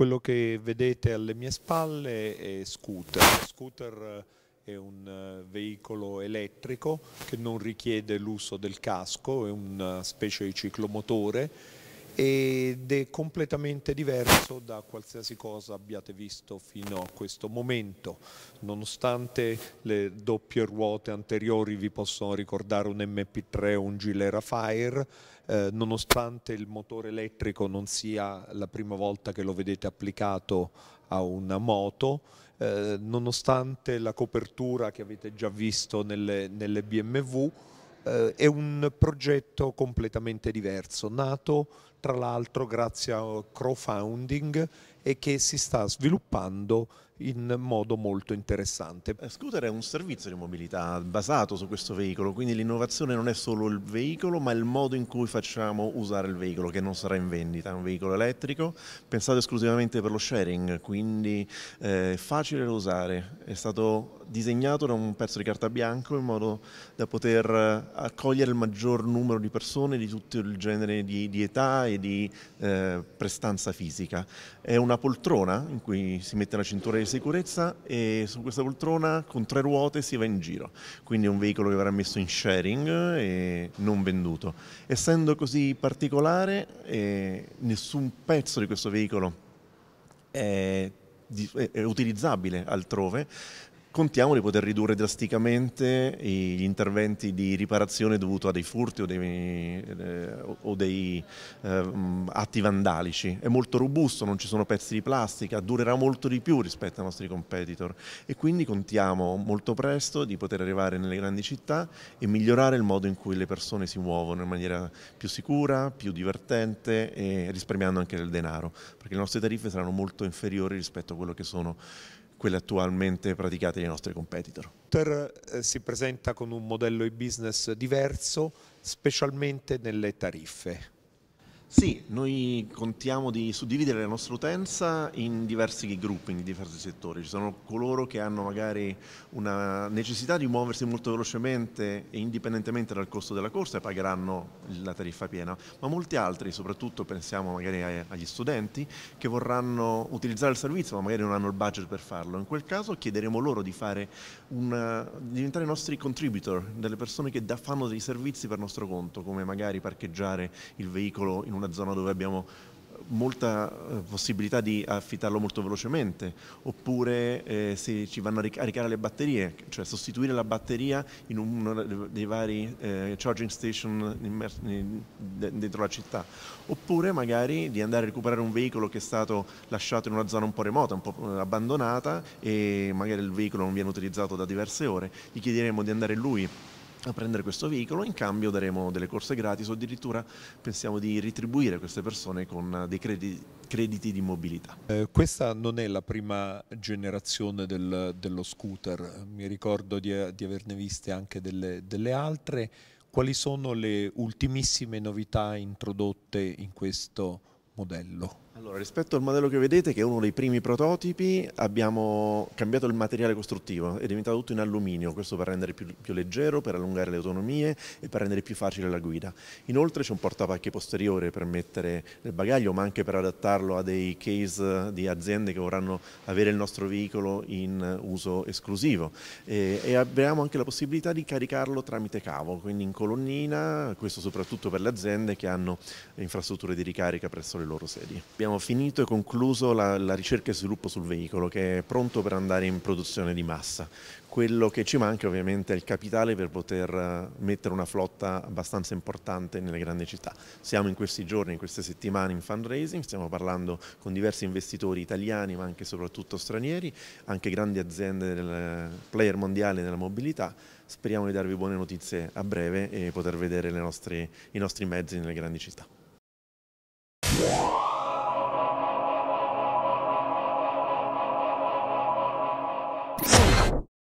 Quello che vedete alle mie spalle è Scooter. Scooter eh, è un eh, veicolo elettrico che non richiede l'uso del casco, è una specie di ciclomotore ed è completamente diverso da qualsiasi cosa abbiate visto fino a questo momento. Nonostante le doppie ruote anteriori vi possono ricordare un MP3 o un Gilera Fire, eh, nonostante il motore elettrico non sia la prima volta che lo vedete applicato a una moto, eh, nonostante la copertura che avete già visto nelle, nelle BMW, eh, è un progetto completamente diverso, nato tra l'altro grazie a crowdfunding e che si sta sviluppando in modo molto interessante. Eh, scooter è un servizio di mobilità basato su questo veicolo, quindi l'innovazione non è solo il veicolo, ma il modo in cui facciamo usare il veicolo, che non sarà in vendita, è un veicolo elettrico pensato esclusivamente per lo sharing, quindi eh, facile da usare, è stato disegnato da un pezzo di carta bianco in modo da poter eh, accogliere il maggior numero di persone di tutto il genere di, di età e di eh, prestanza fisica. È una poltrona in cui si mette la cintura di sicurezza e su questa poltrona con tre ruote si va in giro, quindi è un veicolo che verrà messo in sharing e non venduto. Essendo così particolare, eh, nessun pezzo di questo veicolo è, è utilizzabile altrove Contiamo di poter ridurre drasticamente gli interventi di riparazione dovuto a dei furti o dei, eh, o dei eh, atti vandalici. È molto robusto, non ci sono pezzi di plastica, durerà molto di più rispetto ai nostri competitor e quindi contiamo molto presto di poter arrivare nelle grandi città e migliorare il modo in cui le persone si muovono in maniera più sicura, più divertente e risparmiando anche del denaro, perché le nostre tariffe saranno molto inferiori rispetto a quello che sono quelle attualmente praticate dai nostri competitor. Twitter eh, Si presenta con un modello di business diverso, specialmente nelle tariffe. Sì, noi contiamo di suddividere la nostra utenza in diversi gruppi, in diversi settori. Ci sono coloro che hanno magari una necessità di muoversi molto velocemente e indipendentemente dal costo della corsa e pagheranno la tariffa piena, ma molti altri, soprattutto pensiamo magari agli studenti, che vorranno utilizzare il servizio ma magari non hanno il budget per farlo. In quel caso chiederemo loro di, una, di diventare i nostri contributor, delle persone che da, fanno dei servizi per nostro conto, come magari parcheggiare il veicolo in un una zona dove abbiamo molta eh, possibilità di affittarlo molto velocemente, oppure eh, se ci vanno a ricaricare le batterie, cioè sostituire la batteria in uno dei vari eh, charging station dentro la città, oppure magari di andare a recuperare un veicolo che è stato lasciato in una zona un po' remota, un po' eh, abbandonata e magari il veicolo non viene utilizzato da diverse ore, gli chiederemo di andare lui a prendere questo veicolo, in cambio daremo delle corse gratis o addirittura pensiamo di ritribuire queste persone con eh, dei crediti, crediti di mobilità. Eh, questa non è la prima generazione del, dello scooter, mi ricordo di, eh, di averne viste anche delle, delle altre. Quali sono le ultimissime novità introdotte in questo modello? Allora, rispetto al modello che vedete, che è uno dei primi prototipi, abbiamo cambiato il materiale costruttivo, è diventato tutto in alluminio, questo per rendere più, più leggero, per allungare le autonomie e per rendere più facile la guida. Inoltre c'è un portapacche posteriore per mettere nel bagaglio, ma anche per adattarlo a dei case di aziende che vorranno avere il nostro veicolo in uso esclusivo. E, e abbiamo anche la possibilità di caricarlo tramite cavo, quindi in colonnina, questo soprattutto per le aziende che hanno infrastrutture di ricarica presso le loro sedi. Abbiamo abbiamo finito e concluso la, la, ricerca e sviluppo sul veicolo che è pronto per andare in produzione di massa. Quello che ci manca ovviamente è il capitale per poter eh, mettere una flotta abbastanza importante nelle grandi città. Siamo in questi giorni, in queste settimane in fundraising, stiamo parlando con diversi investitori italiani ma anche e soprattutto stranieri, anche grandi aziende del player mondiale della mobilità. Speriamo di darvi buone notizie a breve e poter vedere nostre, i nostri mezzi nelle grandi città.